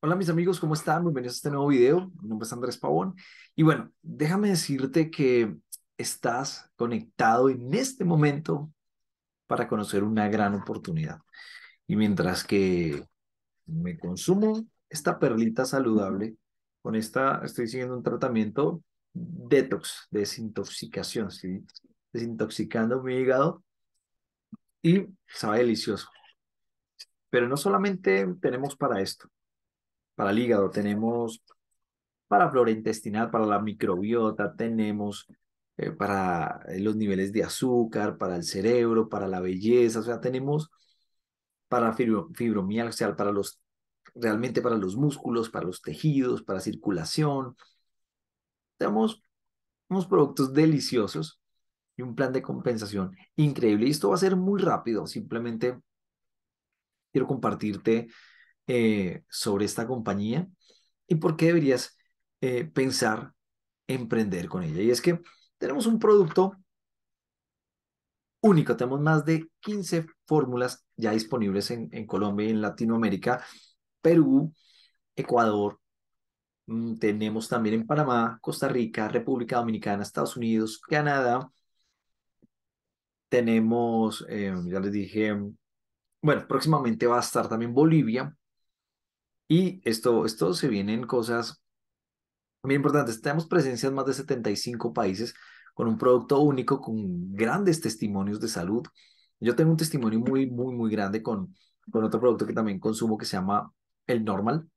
Hola mis amigos, ¿cómo están? Bienvenidos a este nuevo video. Mi nombre es Andrés Pavón. Y bueno, déjame decirte que estás conectado en este momento para conocer una gran oportunidad. Y mientras que me consumo esta perlita saludable, con esta estoy siguiendo un tratamiento detox, desintoxicación, desintoxicando mi hígado y sabe delicioso. Pero no solamente tenemos para esto para el hígado, tenemos para flora intestinal, para la microbiota, tenemos eh, para eh, los niveles de azúcar, para el cerebro, para la belleza, o sea, tenemos para fibromialgia, para los realmente para los músculos, para los tejidos, para circulación. Tenemos unos productos deliciosos y un plan de compensación increíble. Y esto va a ser muy rápido. Simplemente quiero compartirte eh, sobre esta compañía y por qué deberías eh, pensar emprender con ella. Y es que tenemos un producto único, tenemos más de 15 fórmulas ya disponibles en, Colombia y en Latinoamérica, Perú, Ecuador, mm, tenemos también en Panamá, Costa Rica, República Dominicana, Estados Unidos, Canadá. Tenemos, eh, ya les dije, mm, bueno, próximamente va a estar también Bolivia y esto, esto se en cosas muy importantes. Tenemos presencia en más de 75 países con un producto único, con grandes testimonios de salud. Yo tengo un testimonio muy, muy, muy grande con, con otro producto que también consumo que se llama El Normal,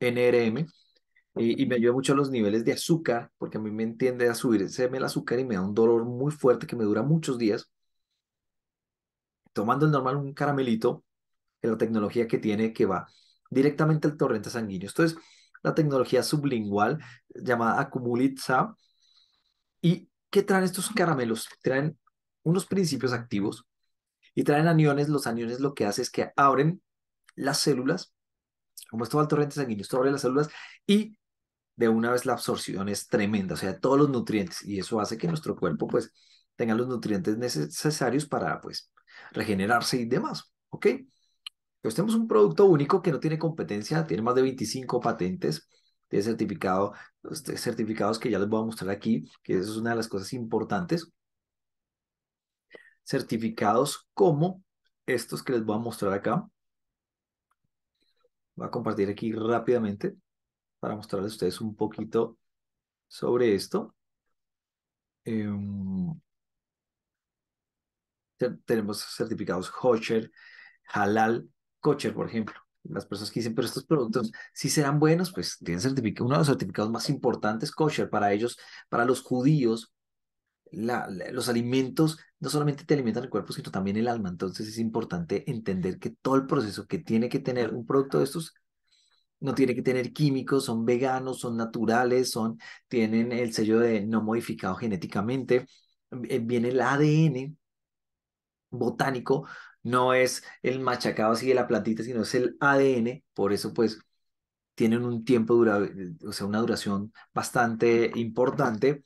NRM, y, y me ayuda mucho a los niveles de azúcar, porque a mí me entiende a subirse el azúcar y me da un dolor muy fuerte que me dura muchos días. Tomando el normal un caramelito, la tecnología que tiene que va directamente al torrente sanguíneo. Esto es la tecnología sublingual llamada Acumulitza. ¿Y qué traen estos caramelos? Traen unos principios activos y traen aniones. Los aniones lo que hacen es que abren las células, como esto todo al torrente sanguíneo, esto abre las células y de una vez la absorción es tremenda, o sea, todos los nutrientes y eso hace que nuestro cuerpo pues tenga los nutrientes necesarios para pues regenerarse y demás, ¿ok? Entonces pues tenemos un producto único que no tiene competencia, tiene más de 25 patentes, tiene certificado, pues, certificados que ya les voy a mostrar aquí, que eso es una de las cosas importantes. Certificados como estos que les voy a mostrar acá. Voy a compartir aquí rápidamente para mostrarles a ustedes un poquito sobre esto. Em, tenemos certificados Hosher, Halal, kosher, por ejemplo. Las personas que dicen, pero estos productos si serán buenos, pues tienen certificado, uno de los certificados más importantes kosher para ellos, para los judíos. los alimentos no solamente te alimentan el cuerpo, sino también el alma. Entonces es importante entender que todo el proceso que tiene que tener un producto de estos no tiene que tener químicos, son veganos, son naturales, son, tienen el sello de no modificado genéticamente, eh, viene el ADN botánico, no es el machacado así de la plantita, sino es el ADN, por eso pues tienen un tiempo, dura, eh, o sea, una duración bastante importante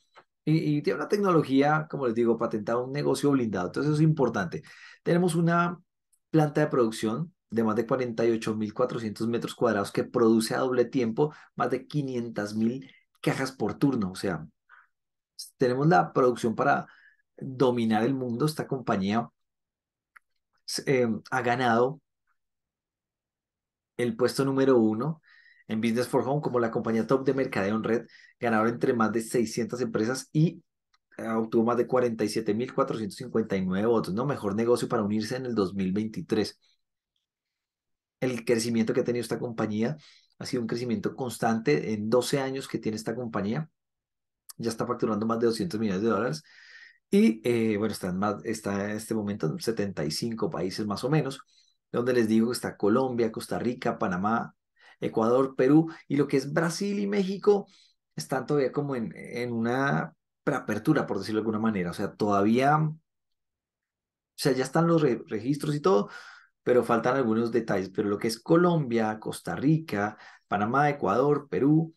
y, tiene una tecnología, como les digo, patentada, un negocio blindado, entonces eso es importante. Tenemos una planta de producción de más de 48.400 metros cuadrados que produce a doble tiempo más de 500.000 cajas por turno, o sea, tenemos la producción para dominar el mundo, esta compañía eh, ha ganado el puesto número uno en Business for Home como la compañía top de mercadeo en red, ganador entre más de 600 empresas y eh, obtuvo más de 47.459 votos, ¿no? Mejor negocio para unirse en el 2023. El crecimiento que ha tenido esta compañía ha sido un crecimiento constante en 12 años que tiene esta compañía. Ya está facturando más de 200 millones de dólares y eh, bueno, está en, más, está este momento 75 países más o menos, donde les digo que está Colombia, Costa Rica, Panamá, Ecuador, Perú, y lo que es Brasil y México están todavía como en, en una preapertura, por decirlo de alguna manera. O sea, todavía, o sea, ya están los registros y todo, pero faltan algunos detalles. Pero lo que es Colombia, Costa Rica, Panamá, Ecuador, Perú,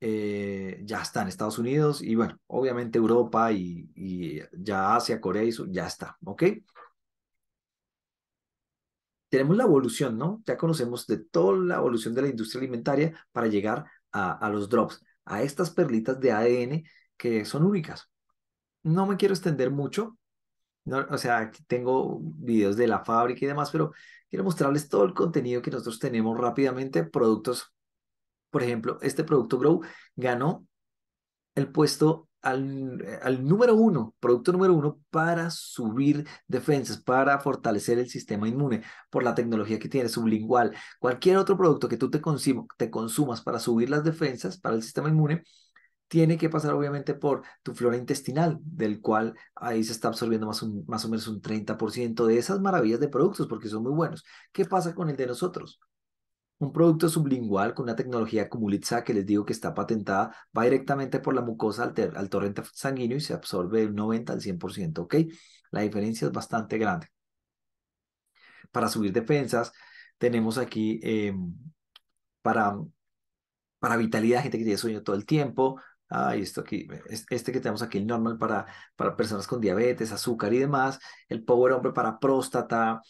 eh, ya está en Estados Unidos y bueno, obviamente Europa y, ya Asia, Corea y eso, ya está, ¿ok? Tenemos la evolución, ¿no? Ya conocemos de toda la evolución de la industria alimentaria para llegar a, los drops, a estas perlitas de ADN que son únicas. No me quiero extender mucho, no, o sea, tengo videos de la fábrica y demás, pero quiero mostrarles todo el contenido que nosotros tenemos rápidamente, productos por ejemplo, este producto Grow ganó el puesto eh, al, número uno, producto número uno, para subir defensas, para fortalecer el sistema inmune por la tecnología que tiene, sublingual. Cualquier otro producto que tú te, consumas para subir las defensas para el sistema inmune, tiene que pasar obviamente por tu flora intestinal, del cual ahí se está absorbiendo más, más o menos un 30% de esas maravillas de productos, porque son muy buenos. ¿Qué pasa con el de nosotros? Un producto sublingual con una tecnología Cumulitza que les digo que está patentada va directamente por la mucosa al, torrente sanguíneo y se absorbe del 90 al 100%, ¿ok? La diferencia es bastante grande. Para subir defensas tenemos aquí em, para, para vitalidad, gente que tiene sueño todo el tiempo, esto aquí, este que tenemos aquí, el normal para, para personas con diabetes, azúcar y demás, el power hombre para próstata,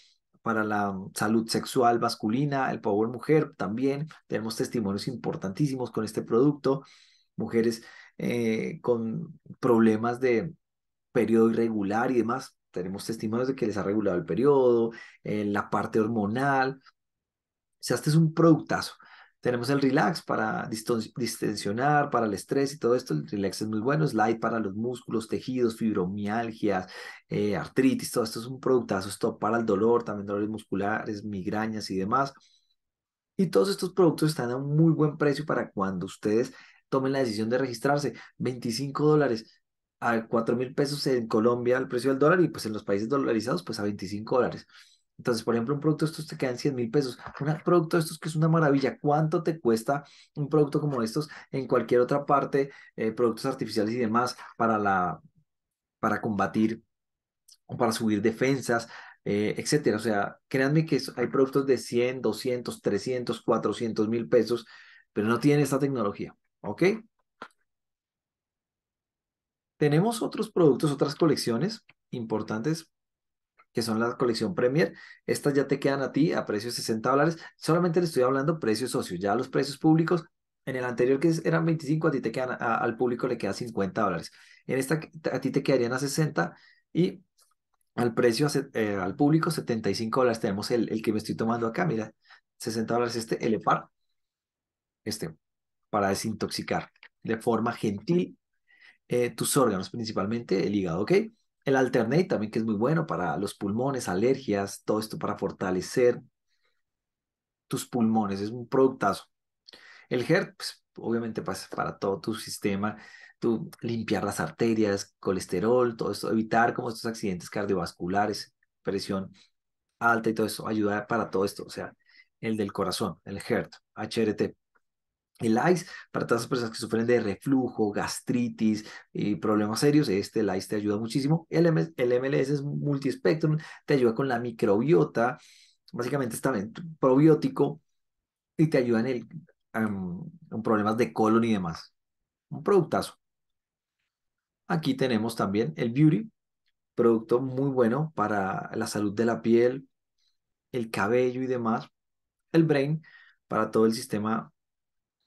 para la um, salud sexual masculina, el Power Mujer también. Tenemos testimonios importantísimos con este producto. Mujeres eh, con problemas de periodo irregular y demás. Tenemos testimonios de que les ha regulado el periodo, eh, la parte hormonal. O sea, este es un productazo. Tenemos el relax para distensionar, para el estrés y todo esto. El relax es muy bueno. Es light para los músculos, tejidos, fibromialgias, eh, artritis. Todo esto es un productazo. esto para el dolor, también dolores musculares, migrañas y demás. Y todos estos productos están a un muy buen precio para cuando ustedes tomen la decisión de registrarse. 25 dólares a 4 mil pesos en Colombia el precio del dólar y pues en los países dolarizados pues a 25 dólares. Entonces, por ejemplo, un producto de estos te quedan 100 mil pesos. Un producto de estos que es una maravilla. ¿Cuánto te cuesta un producto como estos en cualquier otra parte, eh, productos artificiales y demás, para, la, para combatir o para subir defensas, etc. Eh, etcétera? O sea, créanme que hay productos de 100, 200, 300, 400 mil pesos, pero no tienen esta tecnología. ¿Ok? Tenemos otros productos, otras colecciones importantes que son la colección Premier. Estas ya te quedan a ti a precios de 60 dólares. Solamente le estoy hablando precios socios. Ya los precios públicos, en el anterior que eran 25, a ti te quedan, al público le queda 50 dólares. En esta a ti te quedarían a 60 y al precio, eh, al público 75 dólares. Tenemos el, que me estoy tomando acá, mira, 60 dólares este, el EPAR. Este, para desintoxicar de forma gentil eh, tus órganos, principalmente el hígado, ¿ok? El alternate también, que es muy bueno para los pulmones, alergias, todo esto para fortalecer tus pulmones. Es un productazo. El hert pues, obviamente pasa pues, para todo tu sistema, tu, limpiar las arterias, colesterol, todo esto, evitar como estos accidentes cardiovasculares, presión alta y todo eso, ayuda para todo esto, o sea, el del corazón, el e HERT, HRT. El ICE, para todas las personas que sufren de reflujo, gastritis y eh, problemas serios, este ICE te ayuda muchísimo. El, MLS es multispectrum, te ayuda con la microbiota, básicamente es también probiótico y te ayuda en, en problemas de colon y demás. Un productazo. Aquí tenemos también el Beauty, producto muy bueno para la salud de la piel, el cabello y demás. El Brain, para todo el sistema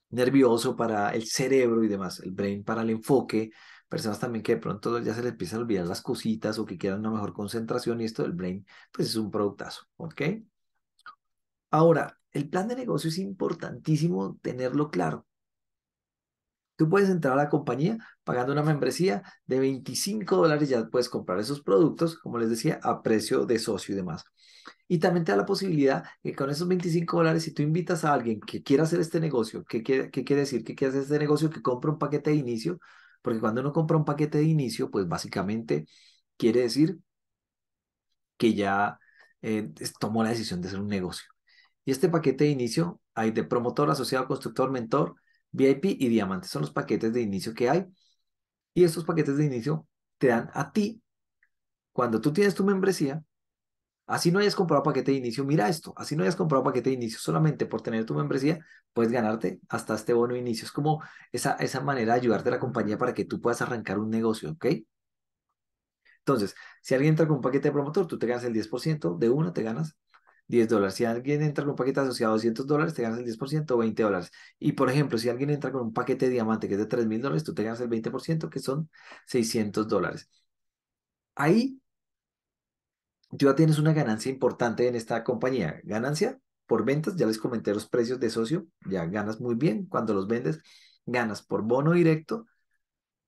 nervioso, para el cerebro y demás, el brain para el enfoque, personas también que de pronto ya se les empiezan a olvidar las cositas o que quieran una mejor concentración y esto del brain, pues es un productazo, ¿ok? Ahora, el plan de negocio es importantísimo tenerlo claro. Tú puedes entrar a la compañía pagando una membresía de 25 dólares, ya puedes comprar esos productos, como les decía, a precio de socio y demás. Y también te da la posibilidad que con esos 25 dólares, si tú invitas a alguien que quiera hacer este negocio, ¿qué quiere, decir? Que quiere hacer este negocio, que compra un paquete de inicio, porque cuando uno compra un paquete de inicio, pues básicamente quiere decir que ya eh, tomó la decisión de hacer un negocio. Y este paquete de inicio hay de promotor, asociado, constructor, mentor, VIP y diamante son los paquetes de inicio que hay. Y estos paquetes de inicio te dan a ti, cuando tú tienes tu membresía, así no hayas comprado paquete de inicio, mira esto, así no hayas comprado paquete de inicio solamente por tener tu membresía, puedes ganarte hasta este bono de inicio. Es como esa, esa manera de ayudarte a la compañía para que tú puedas arrancar un negocio, ¿ok? Entonces, si alguien entra con un paquete de promotor, tú te ganas el 10% de uno te ganas 10 dólares. Si alguien entra con un paquete asociado a 200 dólares, te ganas el 10% o 20 dólares. Y por ejemplo, si alguien entra con un paquete de diamante que es de 3,000 mil dólares, tú te ganas el 20%, que son 600 dólares. Ahí tú ya tienes una ganancia importante en esta compañía. Ganancia por ventas, ya les comenté los precios de socio, ya ganas muy bien cuando los vendes, ganas por bono directo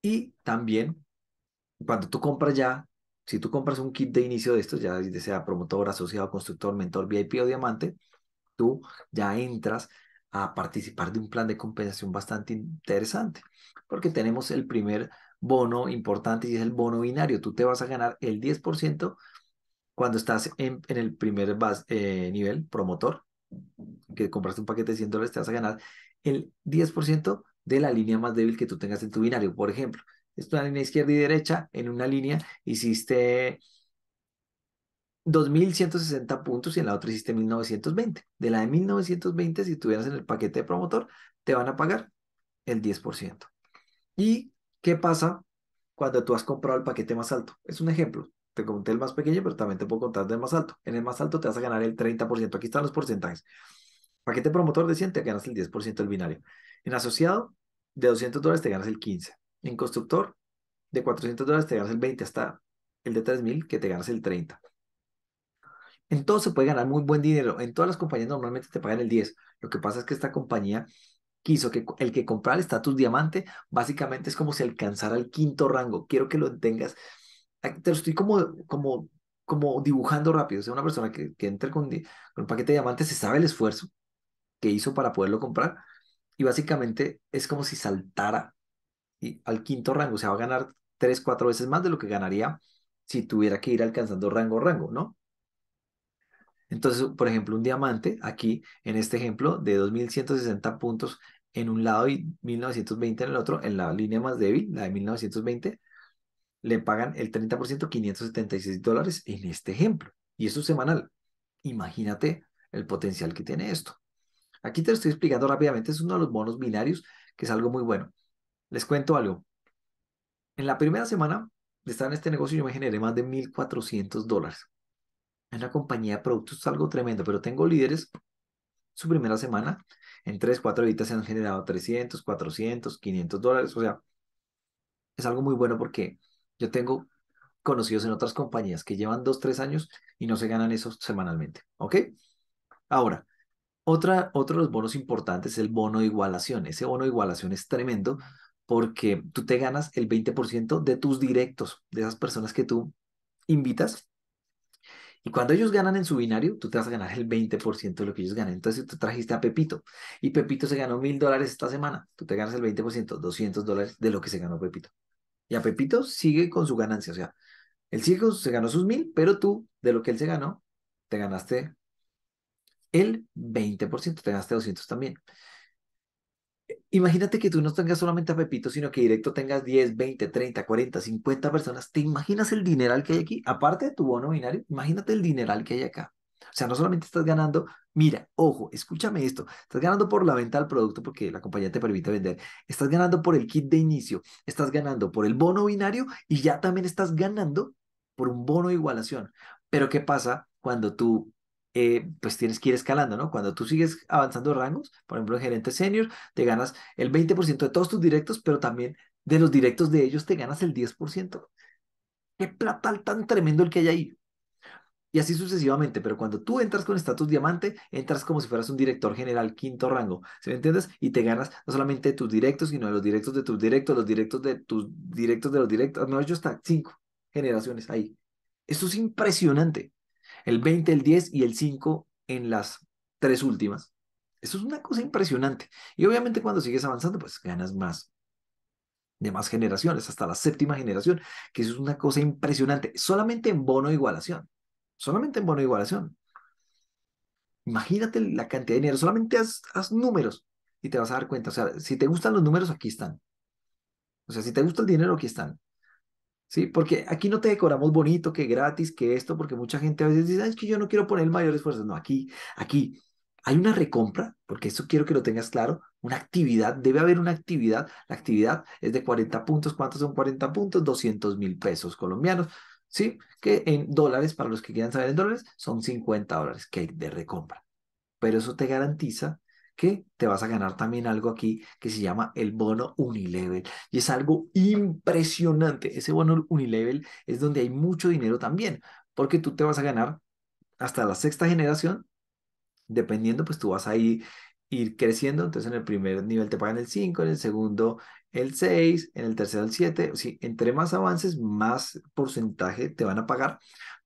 y también cuando tú compras ya si tú compras un kit de inicio de estos, ya sea promotor, asociado, constructor, mentor, VIP o diamante, tú ya entras a participar de un plan de compensación bastante interesante, porque tenemos el primer bono importante y es el bono binario. Tú te vas a ganar el 10% cuando estás en, el primer eh, nivel promotor, que compraste un paquete de 100 dólares, te vas a ganar el 10% de la línea más débil que tú tengas en tu binario. Por ejemplo, es una línea izquierda y derecha, en una línea hiciste 2.160 puntos y en la otra hiciste 1.920. De la de 1.920, si estuvieras en el paquete de promotor, te van a pagar el 10%. ¿Y qué pasa cuando tú has comprado el paquete más alto? Es un ejemplo. Te conté el más pequeño, pero también te puedo contar del más alto. En el más alto te vas a ganar el 30%. Aquí están los porcentajes. Paquete promotor de 100, te ganas el 10% del binario. En asociado, de 200 dólares te ganas el 15. En constructor, de 400 dólares te ganas el 20 hasta el de 3000 que te ganas el 30. entonces se puede ganar muy buen dinero. En todas las compañías normalmente te pagan el 10. Lo que pasa es que esta compañía quiso que el que comprara el estatus diamante básicamente es como si alcanzara el quinto rango. Quiero que lo tengas. Te lo estoy como, como, como dibujando rápido. O sea, una persona que, que entre con, un paquete de diamantes se sabe el esfuerzo que hizo para poderlo comprar y básicamente es como si saltara y al quinto rango, se va a ganar tres, cuatro veces más de lo que ganaría si tuviera que ir alcanzando rango rango, ¿no? Entonces, por ejemplo, un diamante aquí, en este ejemplo, de 2.160 puntos en un lado y 1.920 en el otro, en la línea más débil, la de 1.920, le pagan el 30%, 576 dólares en este ejemplo. Y eso es semanal. Imagínate el potencial que tiene esto. Aquí te lo estoy explicando rápidamente, es uno de los bonos binarios, que es algo muy bueno. Les cuento algo. En la primera semana de estar en este negocio yo me generé más de 1.400 dólares. En una compañía de productos es algo tremendo, pero tengo líderes su primera semana, en 3, 4 horitas se han generado 300, 400, 500 dólares. O sea, es algo muy bueno porque yo tengo conocidos en otras compañías que llevan dos, tres años y no se ganan eso semanalmente. ¿Ok? Ahora, otra, otro de los bonos importantes es el bono de igualación. Ese bono de igualación es tremendo porque tú te ganas el 20% de tus directos, de esas personas que tú invitas. Y cuando ellos ganan en su binario, tú te vas a ganar el 20% de lo que ellos ganan. Entonces, tú trajiste a Pepito y Pepito se ganó mil dólares esta semana. Tú te ganas el 20%, 200 dólares de lo que se ganó Pepito. Y a Pepito sigue con su ganancia. O sea, el circo se ganó sus mil, pero tú, de lo que él se ganó, te ganaste el 20%, te ganaste 200 también. Imagínate que tú no tengas solamente a Pepito, sino que directo tengas 10, 20, 30, 40, 50 personas. ¿Te imaginas el dineral que hay aquí? Aparte de tu bono binario, imagínate el dineral que hay acá. O sea, no solamente estás ganando, mira, ojo, escúchame esto, estás ganando por la venta del producto porque la compañía te permite vender, estás ganando por el kit de inicio, estás ganando por el bono binario y ya también estás ganando por un bono de igualación. Pero ¿qué pasa cuando tú eh, pues tienes que ir escalando, ¿no? Cuando tú sigues avanzando rangos, por ejemplo, en gerente senior, te ganas el 20% de todos tus directos, pero también de los directos de ellos te ganas el 10%. Qué platal tan tremendo el que hay ahí. Y así sucesivamente, pero cuando tú entras con estatus diamante, entras como si fueras un director general quinto rango, ¿sí me entiendes? Y te ganas no solamente tus directos, sino de los directos de tus directos, los directos de tus directos de los directos, no, yo hasta cinco generaciones ahí. Eso es impresionante el 20, el 10 y el 5 en las tres últimas. Eso es una cosa impresionante. Y obviamente cuando sigues avanzando, pues ganas más de más generaciones, hasta la séptima generación, que eso es una cosa impresionante, solamente en bono igualación, solamente en bono igualación. Imagínate la cantidad de dinero, solamente haz números y te vas a dar cuenta. O sea, si te gustan los números, aquí están. O sea, si te gusta el dinero, aquí están. Porque aquí no te decoramos bonito, que gratis, que esto, porque mucha gente a veces dice, ah, es que yo no quiero poner el mayor esfuerzo. No, aquí, aquí hay una recompra, porque eso quiero que lo tengas claro, una actividad, debe haber una actividad, la actividad es de 40 puntos, ¿cuántos son 40 puntos? 200 mil pesos colombianos, ¿sí? Que en dólares, para los que quieran saber en dólares, son 50 dólares que hay de recompra. Pero eso te garantiza que te vas a ganar también algo aquí que se llama el bono Unilevel. Y es algo impresionante. Ese bono Unilevel es donde hay mucho dinero también, porque tú te vas a ganar hasta la sexta generación, dependiendo, pues tú vas a ir, ir creciendo. Entonces en el primer nivel te pagan el 5, en el segundo el 6, en el tercero el 7. Sí, entre más avances, más porcentaje te van a pagar,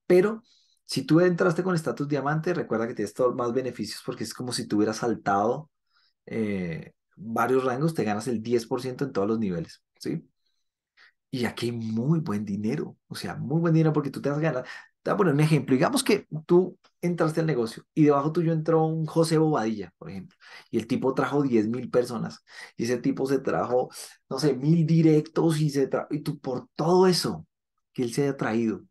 pero si tú entraste con estatus diamante, recuerda que tienes todos más beneficios porque es como si tú hubieras saltado eh, varios rangos, te ganas el 10% en todos los niveles, ¿sí? Y aquí hay muy buen dinero, o sea, muy buen dinero porque tú te has ganas. Te voy a poner un ejemplo. Digamos que tú entraste al negocio y debajo tuyo entró un José Bobadilla, por ejemplo, y el tipo trajo 10 mil personas y ese tipo se trajo, no sé, mil directos y, se y tú por todo eso que él se haya traído,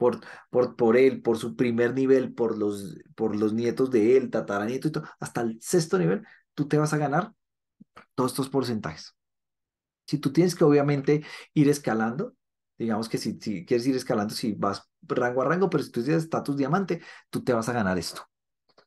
por, por, por él, por su primer nivel, por los, por los nietos de él, tataranieto y todo, hasta el sexto nivel, tú te vas a ganar todos estos porcentajes. Si tú tienes que obviamente ir escalando, digamos que si, si quieres ir escalando, si vas rango a rango, pero si tú tienes estatus diamante, tú te vas a ganar esto.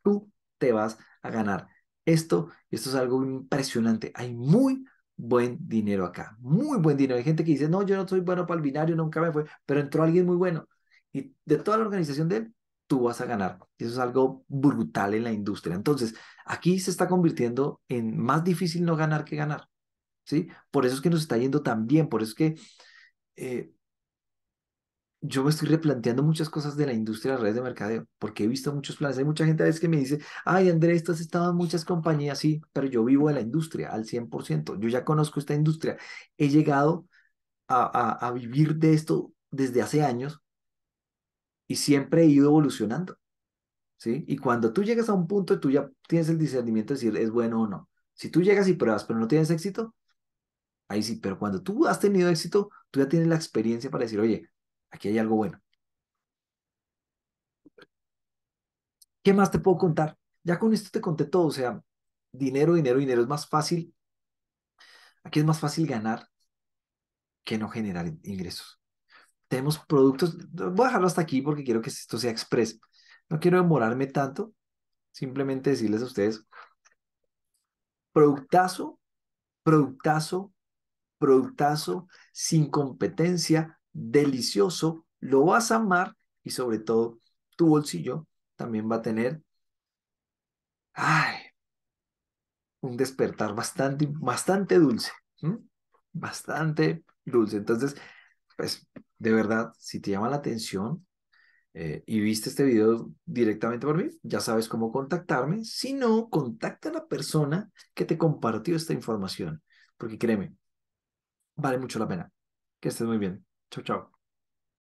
Tú te vas a ganar esto. Esto es algo impresionante. Hay muy buen dinero acá, muy buen dinero. Hay gente que dice, no, yo no soy bueno para el binario, nunca me fue, pero entró alguien muy bueno y de toda la organización de él, tú vas a ganar. Eso es algo brutal en la industria. Entonces, aquí se está convirtiendo en más difícil no ganar que ganar. ¿sí? Por eso es que nos está yendo tan bien, por eso es que eh, yo me estoy replanteando muchas cosas de la industria de redes de mercadeo, porque he visto muchos planes. Hay mucha gente a veces que me dice, ay Andrés, estás has estado en muchas compañías, sí, pero yo vivo de la industria al 100%, yo ya conozco esta industria, he llegado a vivir de esto desde hace años y siempre he ido evolucionando. ¿sí? Y cuando tú llegas a un punto, tú ya tienes el discernimiento de decir es bueno o no. Si tú llegas y pruebas, pero no tienes éxito, ahí sí, pero cuando tú has tenido éxito, tú ya tienes la experiencia para decir, oye, aquí hay algo bueno. ¿Qué más te puedo contar? Ya con esto te conté todo, o sea, dinero, dinero, dinero es más fácil. Aquí es más fácil ganar que no generar ingresos tenemos productos, voy a dejarlo hasta aquí porque quiero que esto sea expreso. No quiero demorarme tanto, simplemente decirles a ustedes, productazo, productazo, productazo, sin competencia, delicioso, lo vas a amar y sobre todo tu bolsillo también va a tener ay, un despertar bastante, bastante dulce, bastante dulce. Entonces, pues de verdad, si te llama la atención eh, y viste este video directamente por mí, ya sabes cómo contactarme. Si no, contacta a la persona que te compartió esta información, porque créeme, vale mucho la pena. Que estés muy bien. Chao, chao.